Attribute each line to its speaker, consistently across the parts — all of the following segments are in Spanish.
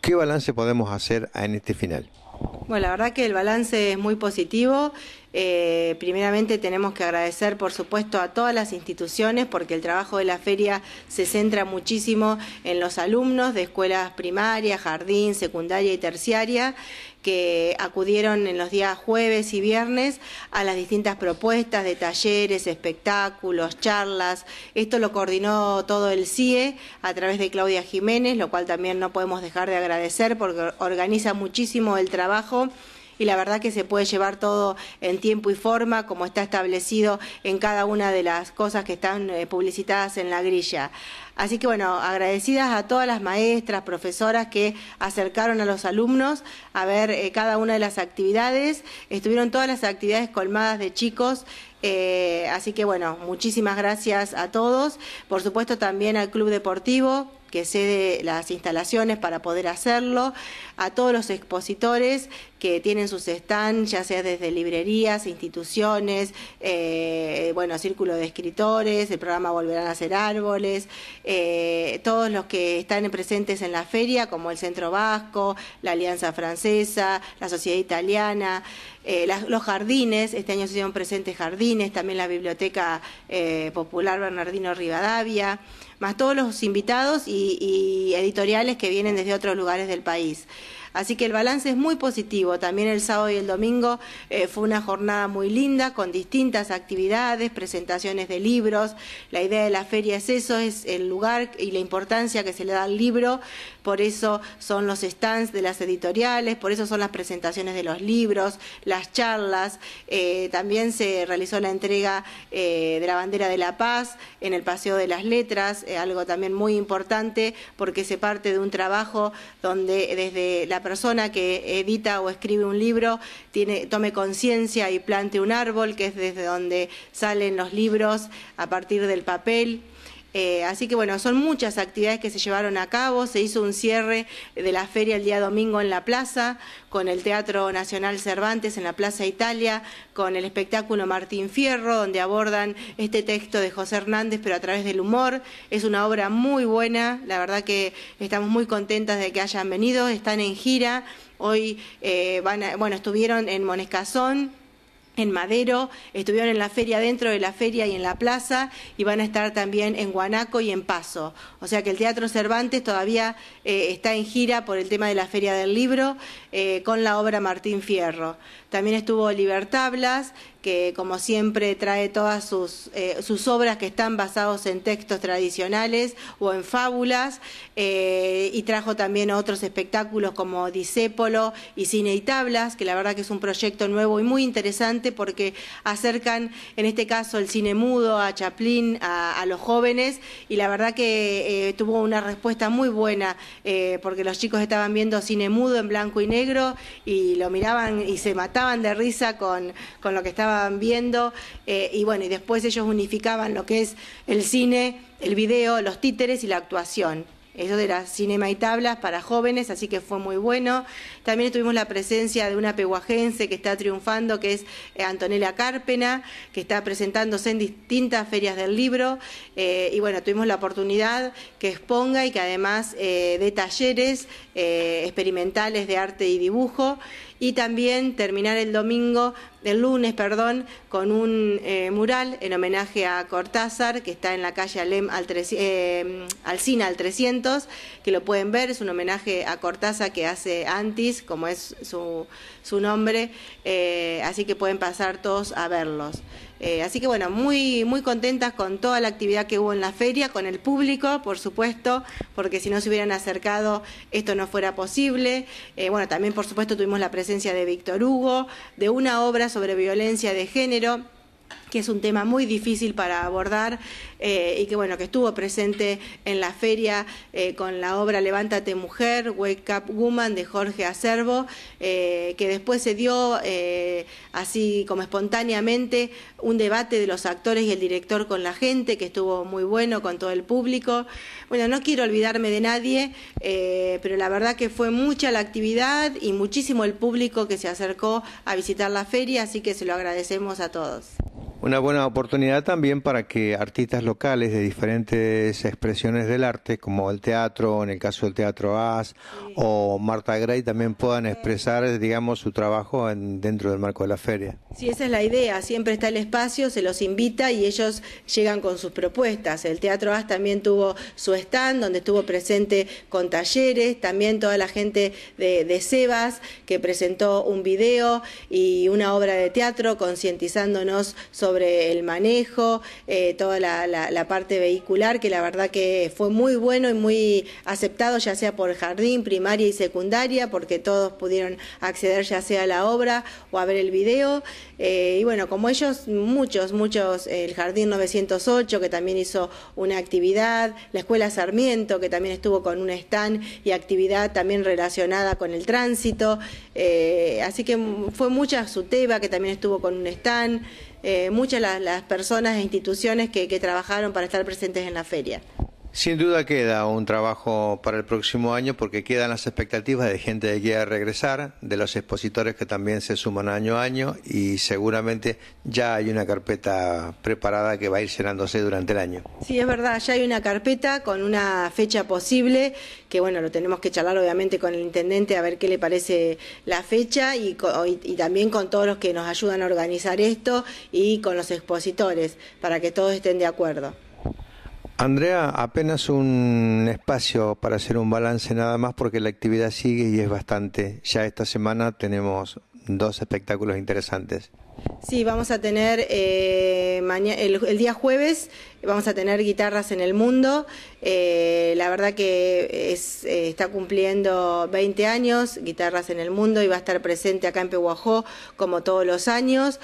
Speaker 1: ¿Qué balance podemos hacer en este final?
Speaker 2: Bueno, la verdad que el balance es muy positivo. Eh, primeramente tenemos que agradecer, por supuesto, a todas las instituciones porque el trabajo de la feria se centra muchísimo en los alumnos de escuelas primarias, jardín, secundaria y terciaria que acudieron en los días jueves y viernes a las distintas propuestas de talleres, espectáculos, charlas. Esto lo coordinó todo el CIE a través de Claudia Jiménez, lo cual también no podemos dejar de agradecer porque organiza muchísimo el trabajo y la verdad que se puede llevar todo en tiempo y forma como está establecido en cada una de las cosas que están eh, publicitadas en la grilla. Así que bueno, agradecidas a todas las maestras, profesoras que acercaron a los alumnos a ver eh, cada una de las actividades. Estuvieron todas las actividades colmadas de chicos. Eh, así que bueno, muchísimas gracias a todos. Por supuesto también al Club Deportivo, que cede las instalaciones para poder hacerlo, a todos los expositores que tienen sus stands, ya sea desde librerías, instituciones, eh, bueno, Círculo de Escritores, el programa Volverán a ser Árboles, eh, todos los que están presentes en la feria, como el Centro Vasco, la Alianza Francesa, la Sociedad Italiana, eh, los jardines, este año se hicieron presentes jardines, también la Biblioteca Popular Bernardino Rivadavia más todos los invitados y, y editoriales que vienen desde otros lugares del país. Así que el balance es muy positivo. También el sábado y el domingo eh, fue una jornada muy linda con distintas actividades, presentaciones de libros. La idea de la feria es eso, es el lugar y la importancia que se le da al libro. Por eso son los stands de las editoriales, por eso son las presentaciones de los libros, las charlas. Eh, también se realizó la entrega eh, de la bandera de la paz en el Paseo de las Letras, algo también muy importante porque se parte de un trabajo donde desde la persona que edita o escribe un libro tiene, tome conciencia y plante un árbol, que es desde donde salen los libros a partir del papel. Eh, así que bueno, son muchas actividades que se llevaron a cabo. Se hizo un cierre de la feria el día domingo en la plaza, con el Teatro Nacional Cervantes en la Plaza Italia, con el espectáculo Martín Fierro, donde abordan este texto de José Hernández, pero a través del humor. Es una obra muy buena, la verdad que estamos muy contentas de que hayan venido, están en gira. Hoy eh, bueno, estuvieron en Monescazón, en Madero, estuvieron en la feria dentro de la feria y en la plaza y van a estar también en Guanaco y en Paso. O sea que el Teatro Cervantes todavía eh, está en gira por el tema de la feria del libro eh, con la obra Martín Fierro. También estuvo Libertablas, que como siempre trae todas sus, eh, sus obras que están basadas en textos tradicionales o en fábulas, eh, y trajo también otros espectáculos como Disépolo y Cine y Tablas, que la verdad que es un proyecto nuevo y muy interesante porque acercan, en este caso, el cine mudo a Chaplin, a, los jóvenes, y la verdad que eh, tuvo una respuesta muy buena, porque los chicos estaban viendo cine mudo en blanco y negro y lo miraban y se mataban de risa con, con lo que estaba viendo, eh, y bueno, y después ellos unificaban lo que es el cine, el video, los títeres y la actuación. Eso era cinema y tablas para jóvenes, así que fue muy bueno. También tuvimos la presencia de una peguajense que está triunfando, que es eh, Antonella Cárpena, que está presentándose en distintas ferias del libro. Eh, y bueno, tuvimos la oportunidad que exponga y que además dé talleres experimentales de arte y dibujo y también terminar el domingo, el lunes, perdón, con un eh, mural en homenaje a Cortázar que está en la calle al, eh, Alcina al 300, que lo pueden ver, es un homenaje a Cortázar que hace Antis, como es su, nombre, eh, así que pueden pasar todos a verlos. Eh, así que bueno, muy, muy contentas con toda la actividad que hubo en la feria, con el público, por supuesto, porque si no se hubieran acercado esto no fuera posible. Eh, bueno, también por supuesto tuvimos la presencia de Víctor Hugo, de una obra sobre violencia de género que es un tema muy difícil para abordar eh, y que bueno que estuvo presente en la feria eh, con la obra Levántate Mujer, Wake Up Woman de Jorge Acervo, eh, que después se dio así como espontáneamente un debate de los actores y el director con la gente, que estuvo muy bueno con todo el público. Bueno, no quiero olvidarme de nadie, pero la verdad que fue mucha la actividad y muchísimo el público que se acercó a visitar la feria, así que se lo agradecemos a todos
Speaker 1: una buena oportunidad también para que artistas locales de diferentes expresiones del arte, como el teatro, en el caso del Teatro AS, o Marta Gray, también puedan expresar, digamos, su trabajo dentro del marco de la feria.
Speaker 2: Sí, esa es la idea. Siempre está el espacio, se los invita y ellos llegan con sus propuestas. El Teatro AS también tuvo su stand, donde estuvo presente con talleres, también toda la gente de, de Sebas, que presentó un video y una obra de teatro concientizándonos sobre sobre el manejo, eh, toda la, parte vehicular, que la verdad que fue muy bueno y muy aceptado, ya sea por jardín, primaria y secundaria, porque todos pudieron acceder ya sea a la obra o a ver el video. Eh, y bueno, como ellos, muchos, muchos, el Jardín 908, que también hizo una actividad, la Escuela Sarmiento, que también estuvo con un stand y actividad también relacionada con el tránsito. Eh, así que fue mucha Suteba, que también estuvo con un stand. Eh, muchas las, las, personas e instituciones que trabajaron para estar presentes en la feria.
Speaker 1: Sin duda queda un trabajo para el próximo año porque quedan las expectativas de gente que quiera regresar, de los expositores que también se suman año a año y seguramente ya hay una carpeta preparada que va a ir llenándose durante el año.
Speaker 2: Sí, es verdad, ya hay una carpeta con una fecha posible que bueno, lo tenemos que charlar obviamente con el intendente a ver qué le parece la fecha y, y también con todos los que nos ayudan a organizar esto y con los expositores para que todos estén de acuerdo.
Speaker 1: Andrea, apenas un espacio para hacer un balance nada más porque la actividad sigue y es bastante. Ya esta semana tenemos dos espectáculos interesantes.
Speaker 2: Sí, vamos a tener eh, el, día jueves vamos a tener guitarras en el mundo. Eh, la verdad que es, eh, está cumpliendo 20 años guitarras en el mundo y va a estar presente acá en Pehuajó como todos los años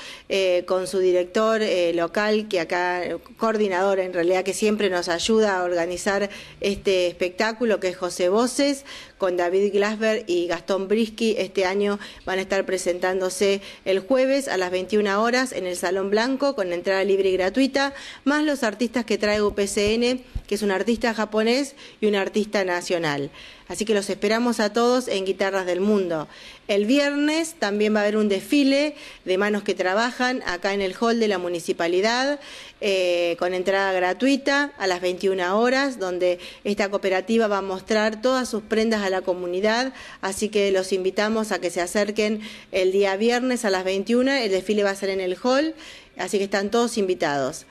Speaker 2: con su director local que acá coordinador en realidad que siempre nos ayuda a organizar este espectáculo que es José Voces con David Glasberg y Gastón Brisky. Este año van a estar presentándose el jueves a las 20 21 horas en el Salón Blanco con entrada libre y gratuita, más los artistas que trae UPCN, que es un artista japonés y un artista nacional. Así que los esperamos a todos en Guitarras del Mundo. El viernes también va a haber un desfile de manos que trabajan acá en el hall de la municipalidad eh, con entrada gratuita a las 21 horas, donde esta cooperativa va a mostrar todas sus prendas a la comunidad. Así que los invitamos a que se acerquen el día viernes a las 21. El desfile va a ser en el hall, así que están todos invitados.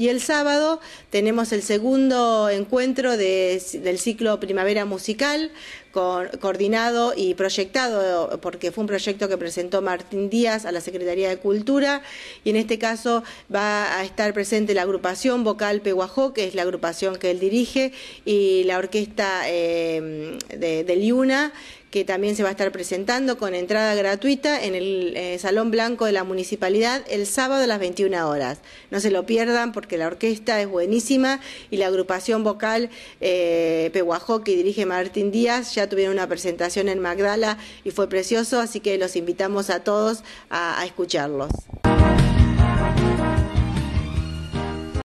Speaker 2: Y el sábado tenemos el segundo encuentro del ciclo Primavera Musical, coordinado y proyectado, porque fue un proyecto que presentó Martín Díaz a la Secretaría de Cultura, y en este caso va a estar presente la agrupación vocal Peguajó, que es la agrupación que él dirige, y la orquesta eh, de, de Liuna, que también se va a estar presentando con entrada gratuita en el eh, Salón Blanco de la Municipalidad el sábado a las 21 horas. No se lo pierdan porque la orquesta es buenísima y la agrupación vocal eh, Pehuajó que dirige Martín Díaz ya tuvieron una presentación en Magdala y fue precioso, así que los invitamos a todos a escucharlos.